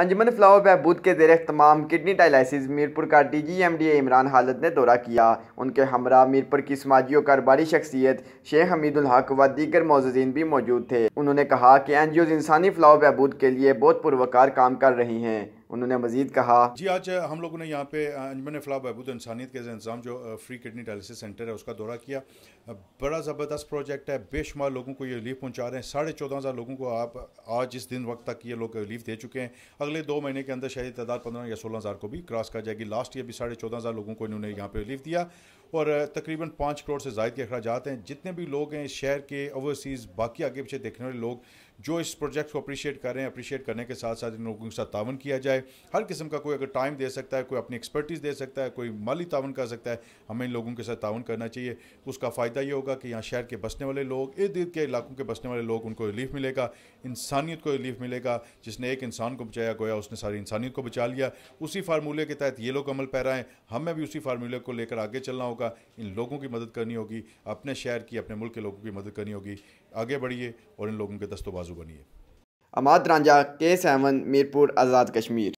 अंजमन flower बहबूद के जेर तमाम किडनी डायलिसिस मीरपुर का D G M D Imran हालत ने दौरा किया उनके हमरा मीरपुर की समाजी और कारोबारी शख्सियत शेख हमीदुल हक व दीगर मोजीन भी मौजूद थे उन्होंने कहा कि एन जी ओज इंसानी फ्लावर बहबूद के लिए बहुत पुरवकार काम कर रही हैं उन्होंने मजीद कहा जी आज हम लोगों ने यहाँ पे अंजमन फलाह बहबूद इंसानियत के इंतजाम जो फ्री किडनी डायलिसिस सेंटर है उसका दौरा किया बड़ा ज़बरदस्त प्रोजेक्ट है बेशुमार लोगों को ये रिलीफ पहुँचा रहे हैं साढ़े चौदह हज़ार लोगों को आप आज इस दिन वक्त तक ये लोग रिलीफ दे चुके हैं अगले दो महीने के अंदर शायद तादाद पंद्रह या सोलह हज़ार को भी क्रॉस कर जाएगी लास्ट ईयर भी साढ़े चौदह हज़ार लोगों को इन्होंने यहाँ पर रिलीफ दिया और तकरीबन पाँच करोड़ से जायद के अखराज हैं जितने भी लोग हैं शहर के ओवरसीज़ बाकी आगे पीछे देखने वाले लोग जो इस प्रोजेक्ट को अप्रिशिएट कर रहे हैं अप्रिशिएट करने के साथ साथ इन लोगों के साथ तावन किया जाए हर किस्म का कोई अगर टाइम दे सकता है कोई अपनी एक्सपर्टीज़ दे सकता है कोई माली तावन कर सकता है हमें इन लोगों के साथ तावन करना चाहिए उसका फ़ायदा ये होगा कि यहाँ शहर के बसने वाले लोग इर्द गिर्द के इलाकों के बसने वाले लोग उनको रिलीफ मिलेगा इंसानियत को रिलीफ मिलेगा जिसने एक इंसान को बचाया गोया उसने सारी इंसानियत को बचा लिया उसी फार्मूले के तहत ये लोग अमल पैरा है हमें भी उसी फार्मूले को लेकर आगे चलना होगा होगा इन लोगों की मदद करनी होगी अपने शहर की अपने मुल्क के लोगों की मदद करनी होगी आगे बढ़िए और इन लोगों के दस्तोबाजू बनिए अमाद रांझा के सेवन मीरपुर आज़ाद कश्मीर